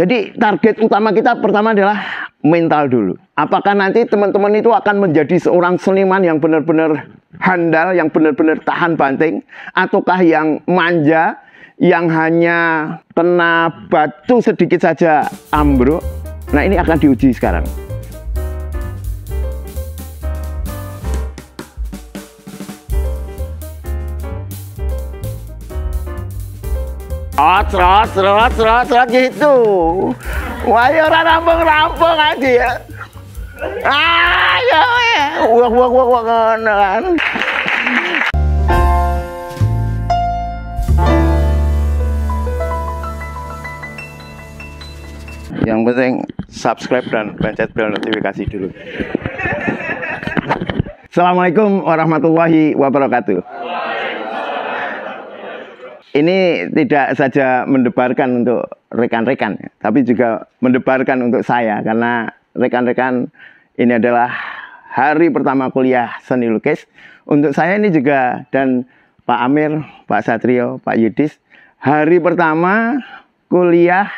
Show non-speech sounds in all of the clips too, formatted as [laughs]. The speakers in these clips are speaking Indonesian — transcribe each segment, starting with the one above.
Jadi target utama kita pertama adalah mental dulu. Apakah nanti teman-teman itu akan menjadi seorang seniman yang benar-benar handal, yang benar-benar tahan banting, ataukah yang manja, yang hanya kena batu sedikit saja ambruk? Nah ini akan diuji sekarang. Rot, rot, rot, rot gitu. Wah, ya orang rampung-rampung aja ya. Ah, ya, wah, wah, wah, wah, kan. Yang penting subscribe dan pencet bel notifikasi dulu. Assalamualaikum warahmatullahi wabarakatuh ini tidak saja mendebarkan untuk rekan-rekan, tapi juga mendebarkan untuk saya karena rekan-rekan ini adalah hari pertama kuliah seni lukis. Untuk saya ini juga dan Pak Amir, Pak Satrio, Pak Yudis, hari pertama kuliah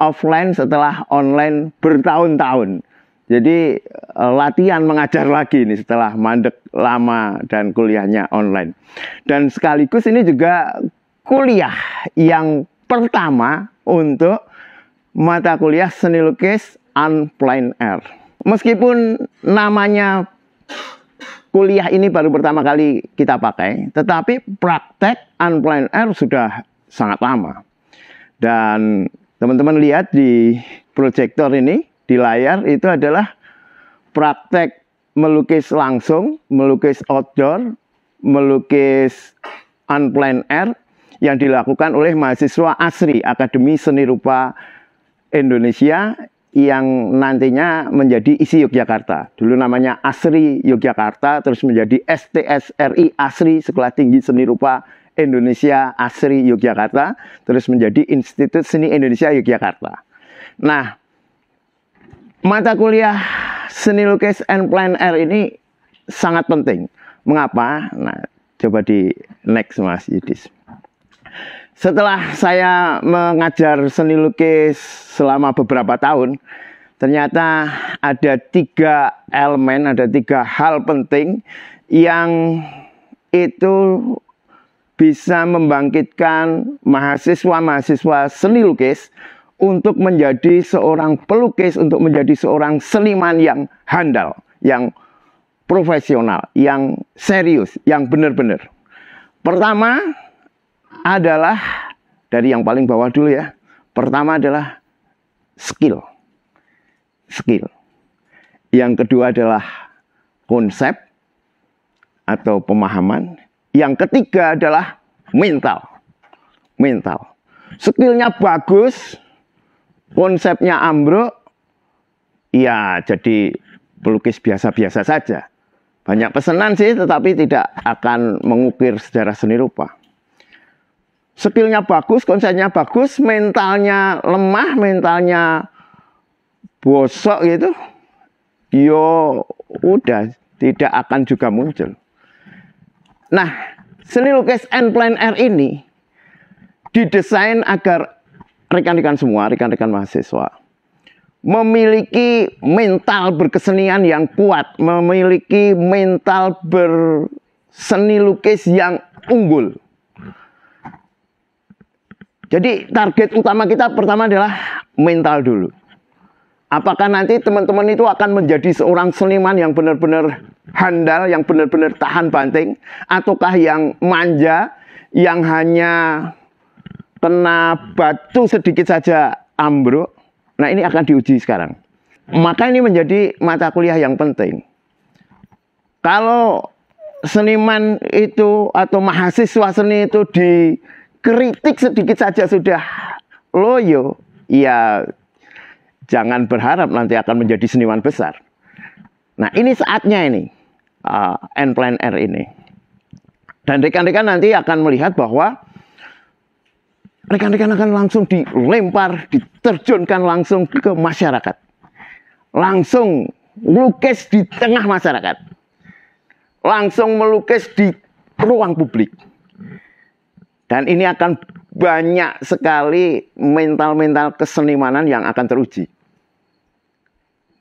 offline setelah online bertahun-tahun. Jadi eh, latihan mengajar lagi ini setelah mandek lama dan kuliahnya online. Dan sekaligus ini juga kuliah yang pertama untuk mata kuliah seni lukis unplanned air. Meskipun namanya kuliah ini baru pertama kali kita pakai, tetapi praktek unplanned air sudah sangat lama. Dan teman-teman lihat di proyektor ini, di layar itu adalah praktek melukis langsung, melukis outdoor, melukis unplanned air yang dilakukan oleh mahasiswa ASRI, Akademi Seni Rupa Indonesia yang nantinya menjadi isi Yogyakarta. Dulu namanya ASRI Yogyakarta, terus menjadi STSRI ASRI Sekolah Tinggi Seni Rupa Indonesia ASRI Yogyakarta, terus menjadi Institut Seni Indonesia Yogyakarta. Nah, mata kuliah seni lukis and plan air ini sangat penting. Mengapa? Nah, coba di next Mas Yudis setelah saya mengajar seni lukis selama beberapa tahun, ternyata ada tiga elemen, ada tiga hal penting yang itu bisa membangkitkan mahasiswa-mahasiswa seni lukis untuk menjadi seorang pelukis, untuk menjadi seorang seniman yang handal, yang profesional, yang serius, yang benar-benar. Pertama, adalah dari yang paling bawah dulu ya. Pertama adalah skill. Skill. Yang kedua adalah konsep atau pemahaman. Yang ketiga adalah mental. Mental. Skillnya bagus, konsepnya ambruk, ya jadi pelukis biasa-biasa saja. Banyak pesanan sih, tetapi tidak akan mengukir sejarah seni rupa skillnya bagus, konsepnya bagus, mentalnya lemah, mentalnya bosok gitu, yo ya udah tidak akan juga muncul. Nah, seni lukis and plan R ini didesain agar rekan-rekan semua, rekan-rekan mahasiswa memiliki mental berkesenian yang kuat, memiliki mental berseni lukis yang unggul. Jadi target utama kita pertama adalah mental dulu. Apakah nanti teman-teman itu akan menjadi seorang seniman yang benar-benar handal, yang benar-benar tahan banting, ataukah yang manja, yang hanya kena batu sedikit saja ambruk? Nah ini akan diuji sekarang. Maka ini menjadi mata kuliah yang penting. Kalau seniman itu atau mahasiswa seni itu di kritik sedikit saja sudah loyo, ya jangan berharap nanti akan menjadi seniman besar. Nah ini saatnya ini, uh, N plan R ini. Dan rekan-rekan nanti akan melihat bahwa rekan-rekan akan langsung dilempar, diterjunkan langsung ke masyarakat. Langsung lukis di tengah masyarakat. Langsung melukis di ruang publik. Dan ini akan banyak sekali mental-mental kesenimanan yang akan teruji.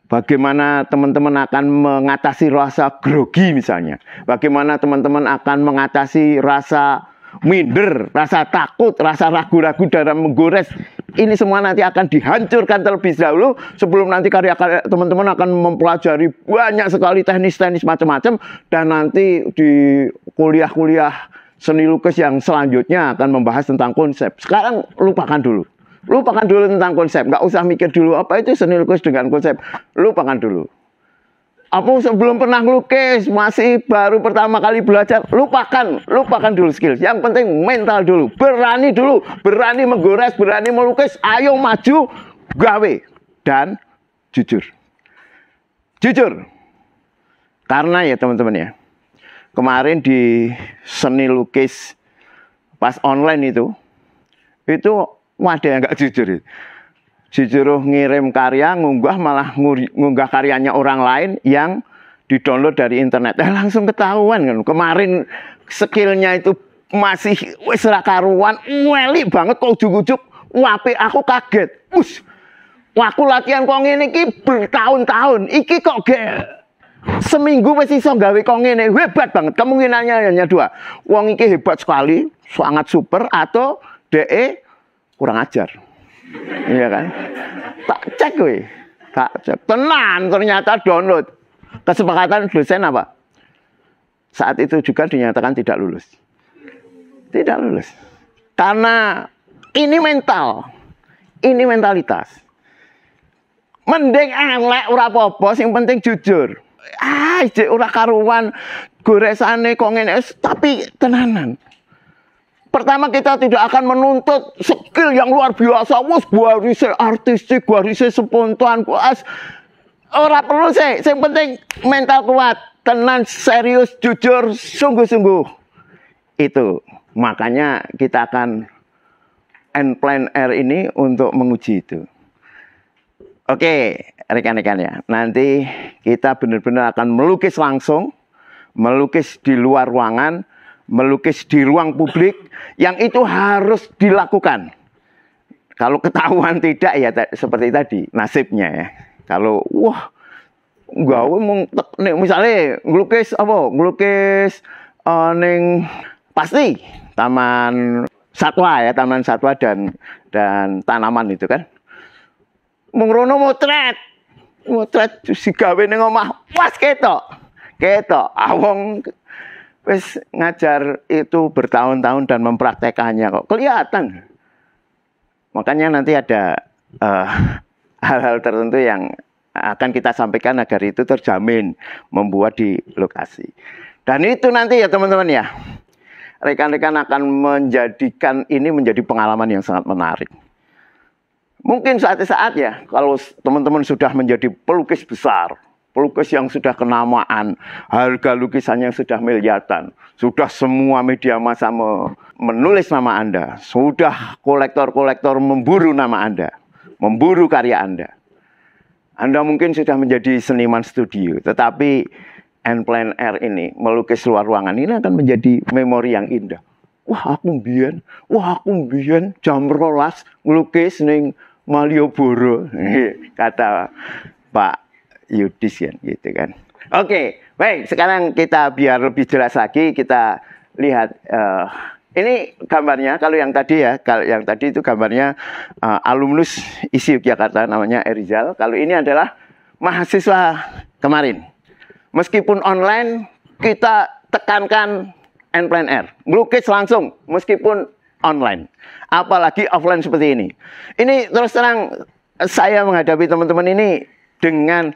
Bagaimana teman-teman akan mengatasi rasa grogi misalnya. Bagaimana teman-teman akan mengatasi rasa minder, rasa takut, rasa ragu-ragu dalam menggores. Ini semua nanti akan dihancurkan terlebih dahulu sebelum nanti karya teman-teman akan mempelajari banyak sekali teknis-teknis macam-macam dan nanti di kuliah-kuliah seni lukis yang selanjutnya akan membahas tentang konsep. Sekarang lupakan dulu. Lupakan dulu tentang konsep. Gak usah mikir dulu apa itu seni lukis dengan konsep. Lupakan dulu. Apa sebelum pernah lukis, masih baru pertama kali belajar, lupakan, lupakan dulu skill. Yang penting mental dulu, berani dulu, berani menggores, berani melukis, ayo maju, gawe, dan jujur. Jujur. Karena ya teman-teman ya, kemarin di seni lukis pas online itu itu wadah yang nggak jujur Jujur ya. ngirim karya ngunggah malah ngunggah karyanya orang lain yang didownload dari internet eh, langsung ketahuan kan kemarin skillnya itu masih wis karuan weli banget kok ujuk-ujuk wape aku kaget us aku latihan kok ini bertahun-tahun iki kok gak Seminggu wis iso gawe kok ngene, hebat banget. Kemungkinannya hanya dua. Wong iki hebat sekali, sangat super atau DE kurang ajar. Iya kan? Tak cek kowe. Tak cek. Tenan ternyata download. Kesepakatan dosen apa? Saat itu juga dinyatakan tidak lulus. Tidak lulus. Karena ini mental. Ini mentalitas. Mending elek ora apa-apa, sing penting jujur ah ijek ora karuan goresane kok ngene eh, tapi tenanan Pertama kita tidak akan menuntut skill yang luar biasa. Wes barisnya artistik, barisnya spontan, kuas. Orang perlu sih. Yang penting mental kuat, tenan serius, jujur, sungguh-sungguh. Itu. Makanya kita akan end plan R ini untuk menguji itu. Oke, rekan-rekan ya. Nanti kita benar-benar akan melukis langsung, melukis di luar ruangan, melukis di ruang publik yang itu harus dilakukan. Kalau ketahuan tidak ya seperti tadi nasibnya ya. Kalau wah gawe teknik misalnya ngelukis apa ngelukis uh, ning pasti taman satwa ya taman satwa dan dan tanaman itu kan mengrono motret motret gawe ning omah pas ketok. Ketok. Awong ah, wis ngajar itu bertahun-tahun dan mempraktekannya kok. Kelihatan. Makanya nanti ada eh, hal-hal uh, hal -hal tertentu yang akan kita sampaikan agar itu terjamin membuat di lokasi. Dan itu nanti ya teman-teman ya. Rekan-rekan akan menjadikan ini menjadi pengalaman yang sangat menarik. Mungkin saat-saat ya, kalau teman-teman sudah menjadi pelukis besar, pelukis yang sudah kenamaan, harga lukisannya yang sudah miliaran, sudah semua media masa menulis nama Anda, sudah kolektor-kolektor memburu nama Anda, memburu karya Anda. Anda mungkin sudah menjadi seniman studio, tetapi N Plan R ini melukis luar ruangan ini akan menjadi memori yang indah. Wah aku mbien, wah aku mbien jam rolas ngelukis Malioboro kata Pak Yudis kan gitu kan. Oke, baik sekarang kita biar lebih jelas lagi kita lihat uh, ini gambarnya kalau yang tadi ya, kalau yang tadi itu gambarnya uh, alumnus ISI Yogyakarta namanya Erizal. Kalau ini adalah mahasiswa kemarin. Meskipun online kita tekankan N plan R. Melukis langsung meskipun online. Apalagi offline seperti ini. Ini terus terang saya menghadapi teman-teman ini dengan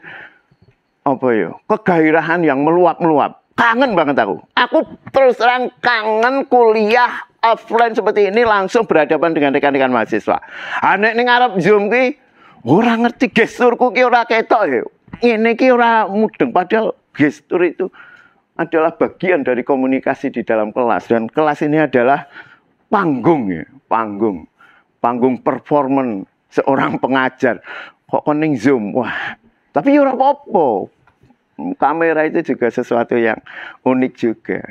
apa ya? Kegairahan yang meluap-meluap. Kangen banget aku. Aku terus terang kangen kuliah offline seperti ini langsung berhadapan dengan rekan-rekan mahasiswa. Anak ini ngarep Zoom ki orang ngerti gesturku ki ora ketok ya. Ini ki ora mudeng padahal gestur itu adalah bagian dari komunikasi di dalam kelas dan kelas ini adalah panggung ya, panggung. Panggung performan seorang pengajar. Kok koning Zoom? Wah, tapi ya orang popo apa Kamera itu juga sesuatu yang unik juga.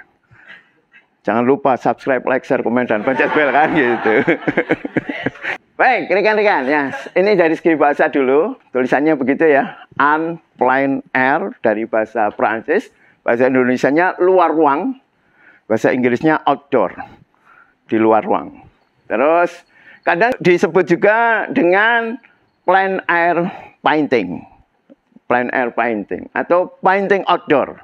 Jangan lupa subscribe, like, share, komen, dan pencet bel kan gitu. [laughs] Baik, rekan-rekan ya. Ini dari segi bahasa dulu. Tulisannya begitu ya. Unplanned air dari bahasa Prancis. Bahasa Indonesia nya luar ruang. Bahasa Inggrisnya outdoor di luar ruang. Terus kadang disebut juga dengan plan air painting. Plan air painting atau painting outdoor.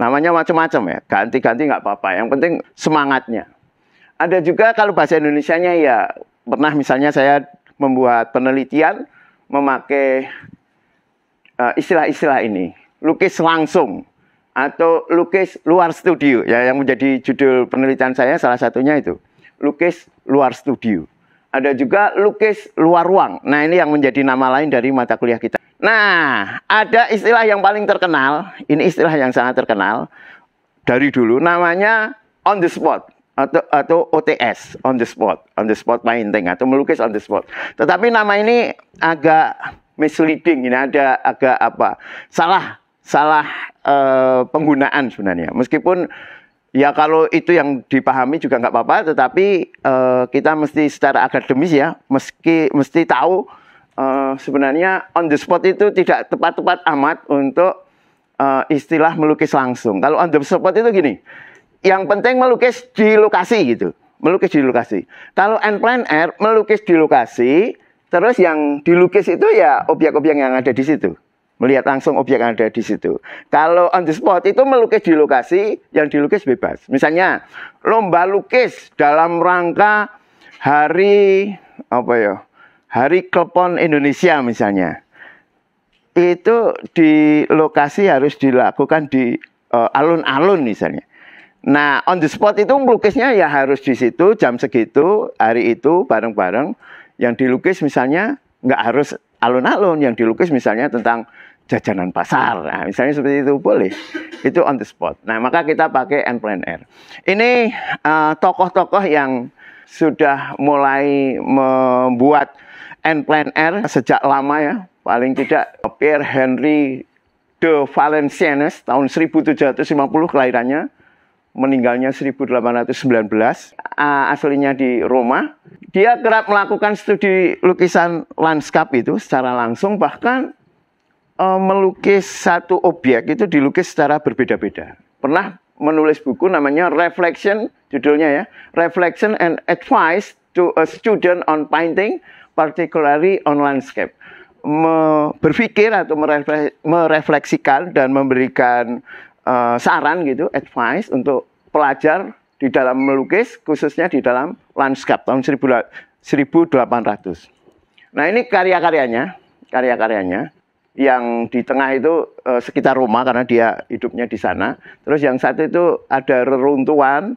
Namanya macam-macam ya, ganti-ganti nggak apa-apa. Yang penting semangatnya. Ada juga kalau bahasa Indonesia-nya ya pernah misalnya saya membuat penelitian memakai istilah eh, -istilah ini, lukis langsung atau lukis luar studio ya yang menjadi judul penelitian saya salah satunya itu lukis luar studio. Ada juga lukis luar ruang. Nah, ini yang menjadi nama lain dari mata kuliah kita. Nah, ada istilah yang paling terkenal. Ini istilah yang sangat terkenal dari dulu. Namanya on the spot atau atau OTS on the spot, on the spot painting atau melukis on the spot. Tetapi nama ini agak misleading. Ini ada agak apa? Salah salah uh, penggunaan sebenarnya. Meskipun Ya kalau itu yang dipahami juga nggak apa-apa, tetapi uh, kita mesti secara akademis ya, meski mesti tahu uh, sebenarnya on the spot itu tidak tepat-tepat amat untuk uh, istilah melukis langsung. Kalau on the spot itu gini, yang penting melukis di lokasi gitu, melukis di lokasi. Kalau end plan air melukis di lokasi, terus yang dilukis itu ya objek-objek yang ada di situ. Melihat langsung objek yang ada di situ. Kalau on the spot itu melukis di lokasi yang dilukis bebas. Misalnya lomba lukis dalam rangka hari apa ya? Hari Klepon Indonesia misalnya. Itu di lokasi harus dilakukan di eh, alun-alun uh, misalnya. Nah, on the spot itu melukisnya ya harus di situ jam segitu hari itu bareng-bareng. Yang dilukis misalnya nggak harus alun-alun, yang dilukis misalnya tentang jajanan pasar. Nah, misalnya seperti itu boleh. Itu on the spot. Nah, maka kita pakai N plan R. Ini eh, tokoh-tokoh uh, yang sudah mulai membuat N plan R sejak lama ya. Paling tidak Pierre Henry de Valenciennes tahun 1750 kelahirannya meninggalnya 1819 aslinya di Roma dia kerap melakukan studi lukisan lanskap itu secara langsung bahkan Eh, melukis satu objek itu dilukis secara berbeda-beda. Pernah menulis buku namanya Reflection, judulnya ya, Reflection and Advice to a Student on Painting, particularly on Landscape. Me berpikir atau merefle merefleksikan dan memberikan uh, saran gitu, advice untuk pelajar di dalam melukis, khususnya di dalam landscape tahun 1800. Nah ini karya-karyanya, karya-karyanya yang di tengah itu eh, sekitar rumah karena dia hidupnya di sana. Terus yang satu itu ada reruntuhan,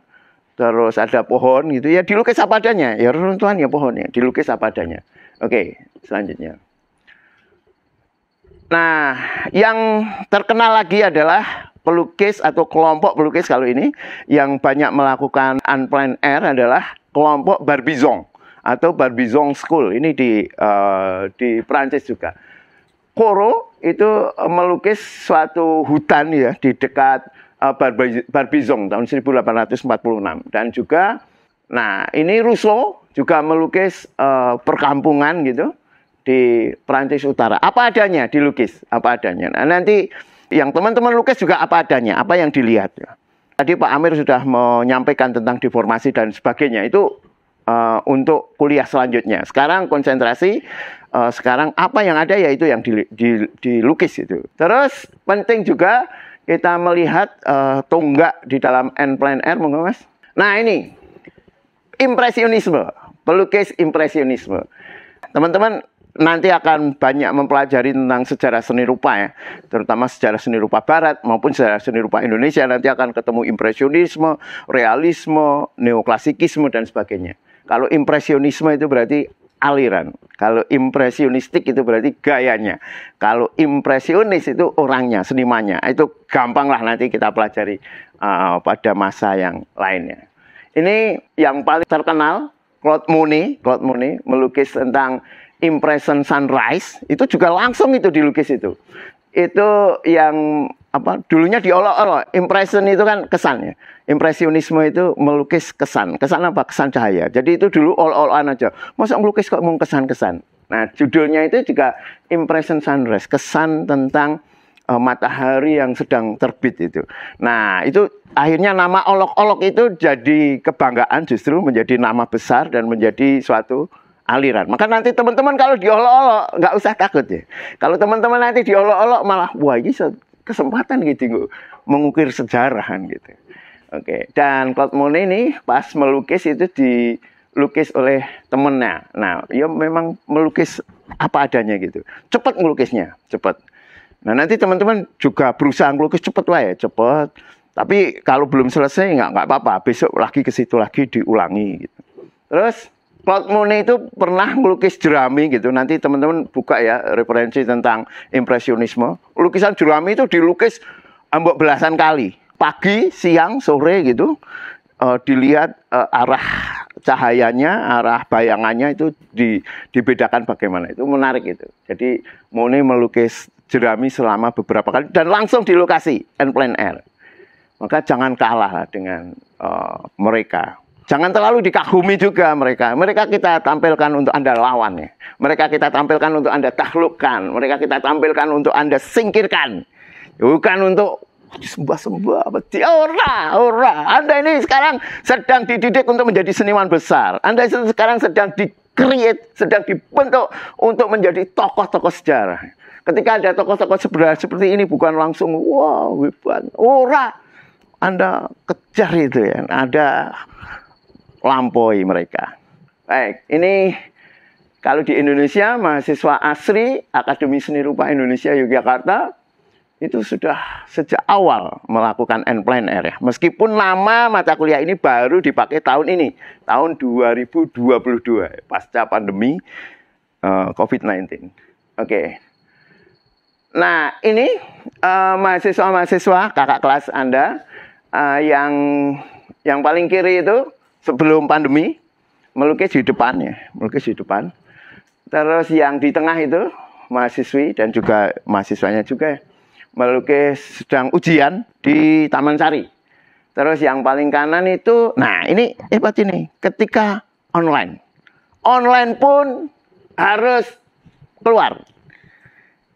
terus ada pohon gitu ya dilukis apa adanya. Ya reruntuhan ya pohonnya, dilukis apa adanya. Oke, selanjutnya. Nah, yang terkenal lagi adalah pelukis atau kelompok pelukis kalau ini yang banyak melakukan unplanned air adalah kelompok Barbizon atau Barbizon School ini di uh, di Prancis juga. Koro itu eh, melukis suatu hutan ya di dekat uh, eh, Barbizon tahun 1846 dan juga nah ini Russo juga melukis uh, perkampungan gitu di Perancis Utara. Apa adanya dilukis, apa adanya. Nah, nanti yang teman-teman lukis juga apa adanya, apa yang dilihat. ya. Tadi Pak Amir sudah menyampaikan tentang deformasi dan sebagainya. Itu uh, untuk kuliah selanjutnya. Sekarang konsentrasi uh, sekarang apa yang ada ya itu yang dilukis di, di, itu. Terus penting juga kita melihat uh, tonggak di dalam end plan R monggo Mas. Nah, ini impresionisme, pelukis impresionisme. Teman-teman nanti akan banyak mempelajari tentang sejarah seni rupa ya, terutama sejarah seni rupa barat maupun sejarah seni rupa Indonesia nanti akan ketemu impresionisme, realisme, neoklasikisme dan sebagainya. Kalau impresionisme itu berarti aliran. Kalau impresionistik itu berarti gayanya. Kalau impresionis itu orangnya, senimanya Itu gampanglah nanti kita pelajari uh, pada masa yang lainnya. Ini yang paling terkenal Claude Monet, Claude Monet melukis tentang impression sunrise, itu juga langsung itu dilukis itu. Itu yang apa dulunya diolok-olok impression itu kan kesan ya impresionisme itu melukis kesan kesan apa kesan cahaya jadi itu dulu olok-olokan aja masa melukis kok mau kesan-kesan nah judulnya itu juga impression sunrise kesan tentang uh, matahari yang sedang terbit itu nah itu akhirnya nama olok-olok itu jadi kebanggaan justru menjadi nama besar dan menjadi suatu aliran. Maka nanti teman-teman kalau diolok-olok nggak usah takut ya. Kalau teman-teman nanti diolok-olok malah wah ini kesempatan gitu mengukir sejarah gitu. Oke, dan Claude Monet ini pas melukis itu dilukis oleh temennya. Nah, ya memang melukis apa adanya gitu. Cepat melukisnya, cepat. Nah, nanti teman-teman juga berusaha melukis cepat lah ya, cepat. Tapi kalau belum selesai nggak nggak apa-apa, besok lagi ke situ lagi diulangi gitu. Terus Claude Monet itu pernah melukis jerami gitu. Nanti teman-teman buka ya referensi tentang impresionisme. Lukisan jerami itu dilukis ambok belasan kali. Pagi, siang, sore gitu. Uh, dilihat uh, arah cahayanya, arah bayangannya itu di, dibedakan bagaimana. Itu menarik itu. Jadi Monet melukis jerami selama beberapa kali dan langsung di lokasi and plan air. Maka jangan kalah dengan uh, mereka. Jangan terlalu dikagumi juga mereka. Mereka kita tampilkan untuk Anda lawan ya. Mereka kita tampilkan untuk Anda taklukkan. Mereka kita tampilkan untuk Anda singkirkan. Bukan untuk sembah-sembah beti. Ora, ora. Anda ini sekarang sedang dididik untuk menjadi seniman besar. Anda sekarang sedang di create, sedang dibentuk untuk menjadi tokoh-tokoh sejarah. Ketika ada tokoh-tokoh sejarah seperti ini bukan langsung wow hebat. Ora. Anda kejar itu ya. Ada lampaui mereka. Baik, ini kalau di Indonesia mahasiswa asri Akademi Seni Rupa Indonesia Yogyakarta itu sudah sejak awal melakukan end plan R ya. Meskipun nama mata kuliah ini baru dipakai tahun ini, tahun 2022 pasca pandemi uh, eh, COVID-19. Oke. Okay. Nah, ini eh, mahasiswa-mahasiswa uh, kakak kelas Anda uh, yang yang paling kiri itu sebelum pandemi melukis di depan ya, melukis di depan. Terus yang di tengah itu mahasiswi dan juga mahasiswanya juga melukis sedang ujian di Taman Sari. Terus yang paling kanan itu, nah ini hebat ini, ketika online. Online pun harus keluar.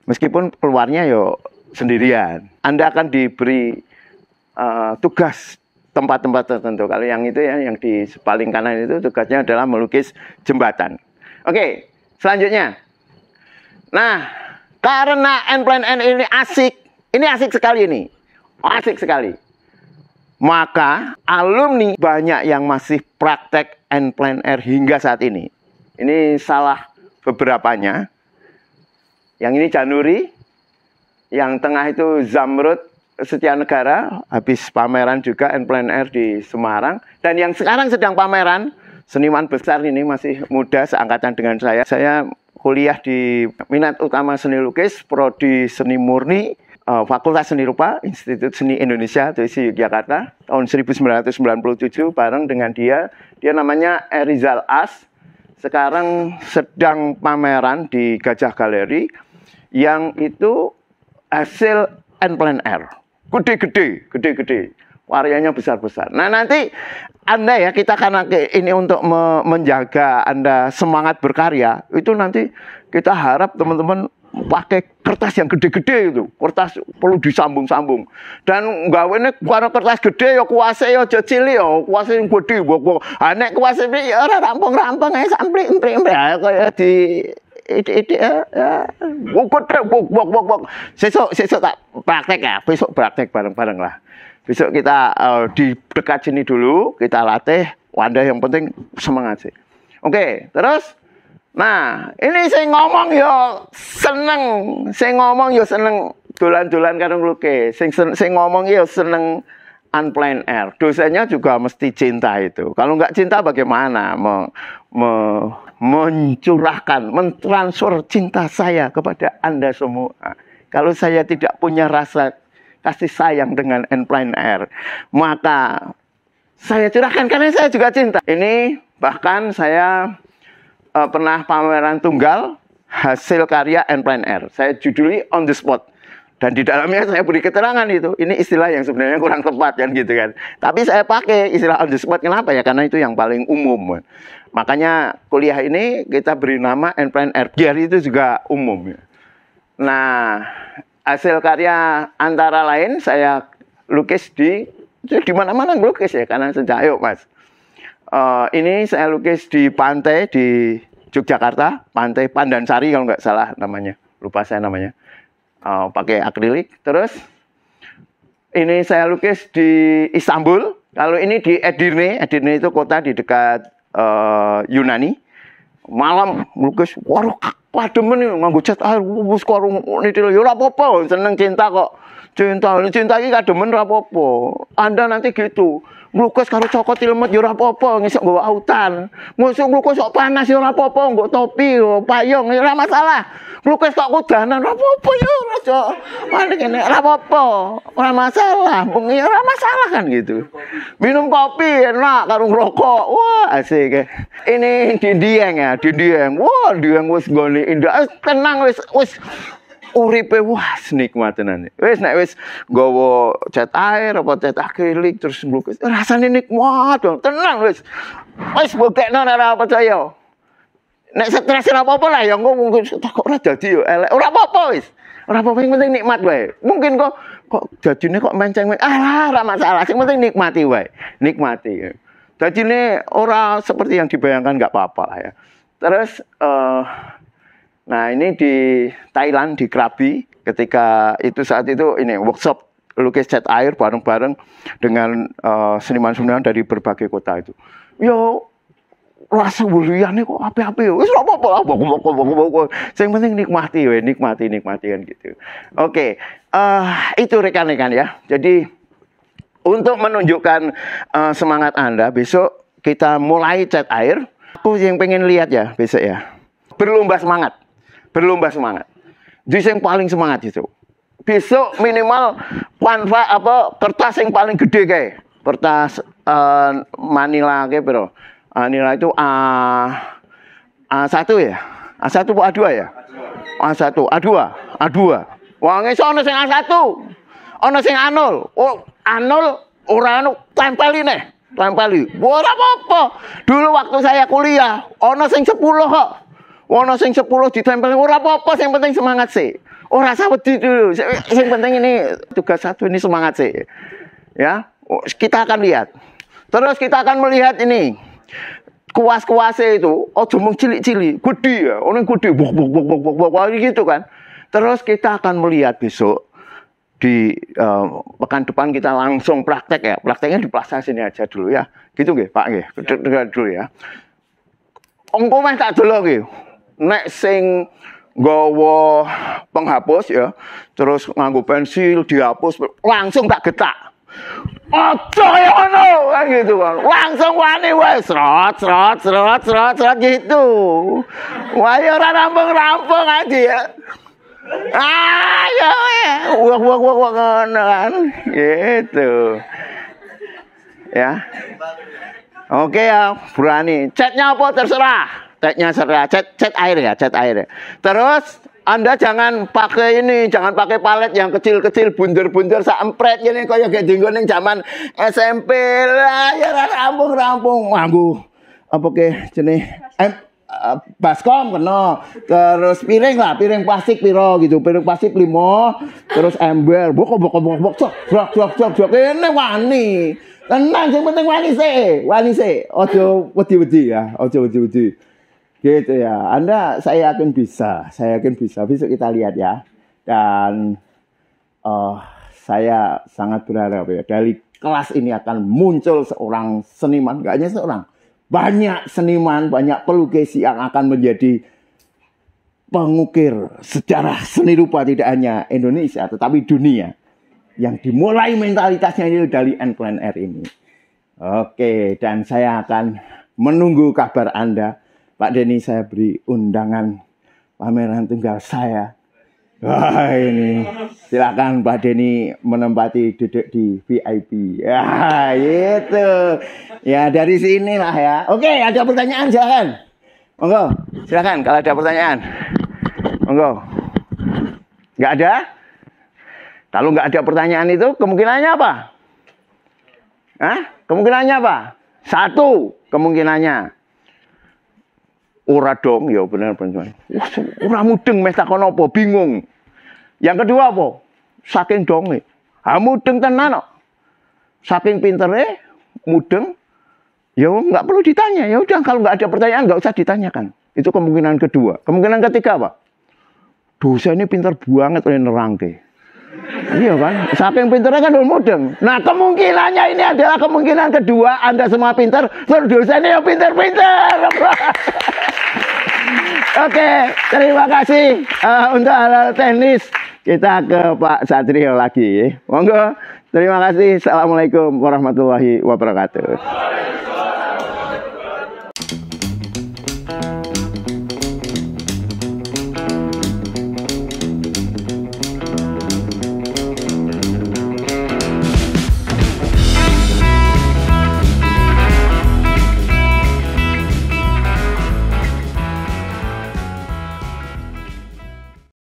Meskipun keluarnya yo sendirian. Anda akan diberi uh, tugas tempat-tempat tertentu. Kalau yang itu ya yang di paling kanan itu tugasnya adalah melukis jembatan. Oke, selanjutnya. Nah, karena N plan N ini asik, ini asik sekali ini. Asik sekali. Maka alumni banyak yang masih praktek N plan R hingga saat ini. Ini salah beberapanya. Yang ini Januri, yang tengah itu Zamrud, Setia Negara, habis pameran juga and plan air di Semarang. Dan yang sekarang sedang pameran, seniman besar ini masih muda seangkatan dengan saya. Saya kuliah di minat utama seni lukis, prodi seni murni, eh, Fakultas Seni Rupa, Institut Seni Indonesia, TUSI Yogyakarta, tahun 1997 bareng dengan dia. Dia namanya Erizal As. Sekarang sedang pameran di Gajah Galeri yang itu hasil and plan air. Gede-gede, gede-gede. variannya besar-besar. Nah nanti Anda ya, kita karena ini untuk menjaga Anda semangat berkarya, itu nanti kita harap teman-teman pakai kertas yang gede-gede itu kertas perlu disambung-sambung dan nggak ini karena kertas gede ya kuasa ya kecil ya kuasa yang gede buat buat anak kuasa ini ya rampung-rampung ya eh, sampai sampling ya kayak di itu itu ya. bukut, buk, buk, buk, buk. Sesuk sesuk tak praktek ya, besok praktek bareng-bareng lah. Besok kita uh, di dekat sini dulu, kita latih wadah yang penting semangat sih. Oke, okay, terus Nah, ini saya ngomong yo seneng, saya ngomong yo seneng dolan-dolan karo luke, sing sing ngomong yo seneng unplanned air. Dosennya juga mesti cinta itu. Kalau nggak cinta bagaimana mau mencurahkan, mentransfer cinta saya kepada Anda semua. Kalau saya tidak punya rasa kasih sayang dengan N-Plain Air, maka saya curahkan karena saya juga cinta. Ini bahkan saya uh, pernah pameran tunggal hasil karya N-Plain Air. Saya judulnya On The Spot. Dan di dalamnya saya beri keterangan itu. Ini istilah yang sebenarnya kurang tepat kan gitu kan. Tapi saya pakai istilah on the spot. Kenapa ya? Karena itu yang paling umum. Makanya kuliah ini kita beri nama Enplan Air. itu juga umum. Ya. Nah, hasil karya antara lain saya lukis di di mana-mana lukis ya karena sejak yuk mas. Uh, ini saya lukis di pantai di Yogyakarta, pantai Pandansari kalau nggak salah namanya, lupa saya namanya. Uh, pakai akrilik. Terus ini saya lukis di Istanbul. Kalau ini di Edirne, Edirne itu kota di dekat uh, Yunani malam melukis waduh pademen nganggo jet air wis karo nitil ya ora apa-apa seneng cinta kok cinta cinta iki kademen ora apa-apa Anda nanti gitu glukos karo cokot ilmet yo ya popo apa-apa ngisok gue autan. musuh glukos sok panas yo ya popo apa-apa topi yo payung yo ya ora masalah. Glukos tok kudanan ora popo apa yo ora cok. Mane kene ora apa-apa. Ora masalah, mung ora masalah kan gitu. Minum kopi enak karo rokok Wah, asik. Ini dieng ya, dieng Wah, dindieng gue gone indah. Eh, tenang wis uripe wah nikmat tenan. wes nek wis gowo cat air apa cat akrilik terus nglukis rasane nikmat dong. Tenang wes. Wis buktekno nek ora percaya. Nek stres ora apa-apa lah ya engko mungkin tak ora dadi yo elek. Ora apa-apa wes. Ora apa-apa yang penting nikmat wae. Mungkin kok kok dadine kok menceng ah ora masalah. Sing penting nikmati wae. Nikmati. Ya. Dadine ora seperti yang dibayangkan nggak apa-apa lah ya. Terus eh uh, Nah ini di Thailand di Krabi ketika itu saat itu ini workshop lukis cat air bareng-bareng dengan eh, seniman-seniman uh, dari berbagai kota itu. Yo rasa buliannya kok api-api wis apa apa lah bok bok bok bok Saya penting nikmati we nikmati nikmati kan gitu oke okay. uh, eh, itu rekan-rekan ya jadi untuk menunjukkan uh, semangat anda besok kita mulai cat air aku yang pengen lihat ya besok ya berlomba semangat berlomba semangat. Jadi yang paling semangat itu. Besok minimal panfa apa kertas yang paling gede kayak kertas uh, Manila kayak bro. Eh, Manila itu A A satu ya. A satu A dua ya. A satu A dua A dua. Wangi so ono A satu. Ono sing A nol. Oh A nol orang anu tempel ini. Tempel ini. Buat apa Dulu waktu saya kuliah ono sing sepuluh kok. Wono sing 10 ditempel ora apa-apa, sing penting semangat sih. Ora usah wedi dulu. Sing penting ini tugas satu ini semangat sih. Ya, oh, kita akan lihat. Terus kita akan melihat ini. Kuas-kuasnya itu, oh cuma cilik-cilik, gede ya, orang gede, buk buk buk buk buk buk gitu kan. Terus kita akan melihat besok di uh, pekan depan kita langsung praktek ya. Prakteknya di plaza sini aja dulu ya. Gitu gak Pak gak, Dulu ya. Ongkomen tak dulu gak nek sing gowo penghapus ya, terus nganggu pensil dihapus langsung tak getak. Ojo ya ono kan gitu kan. Langsung wani wes serot serot serot serot serot gitu. Wae ya ora rampung-rampung aja ya. Ah ya, ya wah wah wah wah ngono kan gitu. Ya. Oke ya, berani. Chatnya apa terserah. Catnya serah, cat cat air ya, cat air. Ya. Terus anda jangan pakai ini, jangan pakai palet yang kecil-kecil, bunder-bunder, sampret ini kayak kayak dinggo yang zaman SMP lah ya rampung-rampung nganggu apa ke jenis eh, baskom kena terus piring lah piring plastik piro gitu piring plastik limo terus ember bokok bokok bokok bokok cok cok cok cok ini wani tenang yang penting wani sih wani sih ojo wedi wedi ya ojo wedi wedi Gitu ya. Anda saya yakin bisa, saya yakin bisa. Besok kita lihat ya. Dan uh, saya sangat berharap ya dari kelas ini akan muncul seorang seniman, gak hanya seorang, banyak seniman, banyak pelukis yang akan menjadi pengukir sejarah seni rupa tidak hanya Indonesia tetapi dunia yang dimulai mentalitasnya ini dari N Plan R ini. Oke, dan saya akan menunggu kabar Anda Pak Denny saya beri undangan pameran tunggal saya. Wah ini silakan Pak Denny menempati duduk di VIP. Ya itu. Ya dari sini lah ya. Oke ada pertanyaan silakan. Monggo silakan kalau ada pertanyaan. Monggo. Gak ada? Kalau nggak ada pertanyaan itu kemungkinannya apa? Hah? Kemungkinannya apa? Satu kemungkinannya Ora dong, ya bener bener. Ora mudeng meh takon apa, bingung. Yang kedua apa? Saking dong Ha mudeng tenan kok. Saking pinternya mudeng ya nggak perlu ditanya. Ya udah kalau nggak ada pertanyaan nggak usah ditanyakan. Itu kemungkinan kedua. Kemungkinan ketiga apa? Dosa ini pintar banget oleh nerangke. Iya kan? Saking pinternya kan mudeng. Nah kemungkinannya ini adalah kemungkinan kedua Anda semua pinter. Seluruh dosennya yang pinter-pinter. [laughs] Oke, terima kasih uh, untuk hal-hal teknis. Kita ke Pak Satrio lagi. Monggo. Terima kasih. Assalamualaikum warahmatullahi wabarakatuh.